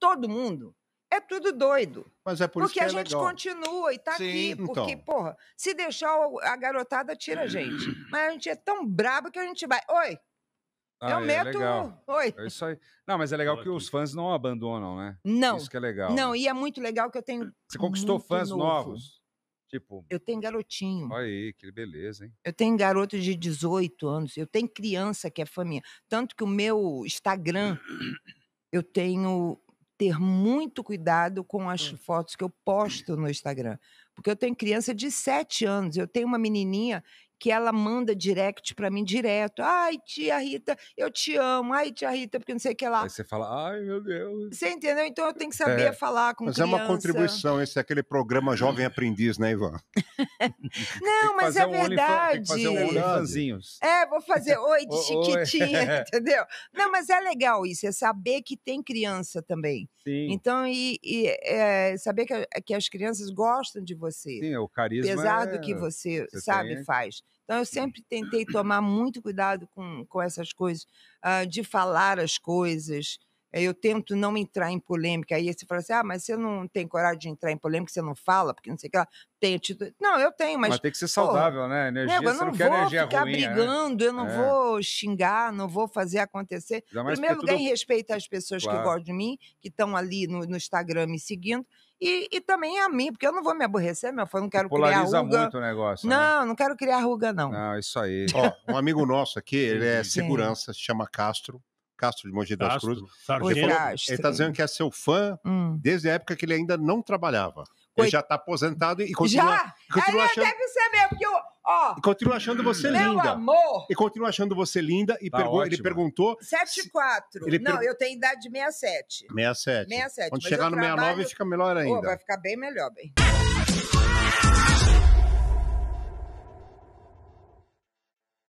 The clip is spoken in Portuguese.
todo mundo. É tudo doido. Mas é por porque isso que a é gente legal. continua e está aqui. Porque, então. porra, se deixar a garotada, tira a gente. Mas a gente é tão brabo que a gente vai. Oi! Ah, eu é meto. Legal. Oi. É isso aí. Não, mas é legal Olha que aqui. os fãs não abandonam, né? Não. Isso que é legal. Não, né? e é muito legal que eu tenho. Você conquistou fãs novo. novos. Tipo. Eu tenho garotinho. Olha aí, que beleza, hein? Eu tenho garoto de 18 anos. Eu tenho criança que é fã minha. Tanto que o meu Instagram, eu tenho ter muito cuidado com as hum. fotos que eu posto no Instagram. Porque eu tenho criança de 7 anos, eu tenho uma menininha que ela manda direct para mim direto. Ai, tia Rita, eu te amo. Ai, tia Rita, porque não sei o que lá. Aí você fala, ai, meu Deus. Você entendeu? Então eu tenho que saber é, falar com mas criança. Mas é uma contribuição, esse é aquele programa Jovem Aprendiz, né, Ivan? não, mas é um verdade. fazer um É, vou fazer oi de chiquitinha, entendeu? Não, mas é legal isso, é saber que tem criança também. Sim. Então, e, e é, saber que, que, as crianças gostam de você. Sim, o carisma. Apesar é, do que você, você sabe, tem... faz. Então, eu sempre tentei tomar muito cuidado com, com essas coisas, uh, de falar as coisas. Eh, eu tento não entrar em polêmica. Aí você fala assim: ah, mas você não tem coragem de entrar em polêmica, você não fala, porque não sei o que lá. Tem atitude. Não, eu tenho, mas. Mas tem que ser saudável, pô, né? Energia, nego, eu não, não vou ficar né? brigando, né? eu não é. vou xingar, não vou fazer acontecer. Em primeiro é lugar, tudo... em respeito às pessoas claro. que gostam de mim, que estão ali no, no Instagram me seguindo. E, e também a mim, porque eu não vou me aborrecer, meu filho, não quero Polariza criar ruga. muito o negócio. Né? Não, né? não quero criar ruga, não. Não, isso aí. Ó, um amigo nosso aqui, ele é segurança, se chama Castro. Castro de Mogi das Cruzes. Ele, está ele tá dizendo que é seu fã hum. desde a época que ele ainda não trabalhava. Ele Oi. já está aposentado e continua, já? continua Aí é, achando... Deve ser mesmo, porque eu, e continua achando você meu linda. Meu amor. E continua achando você linda. E tá pergun ótimo. ele perguntou. 74. Ele per... Não, eu tenho idade de 67. 67. 67. Quando chegar no trabalho... 69 fica melhor ainda. Pô, vai ficar bem melhor, bem.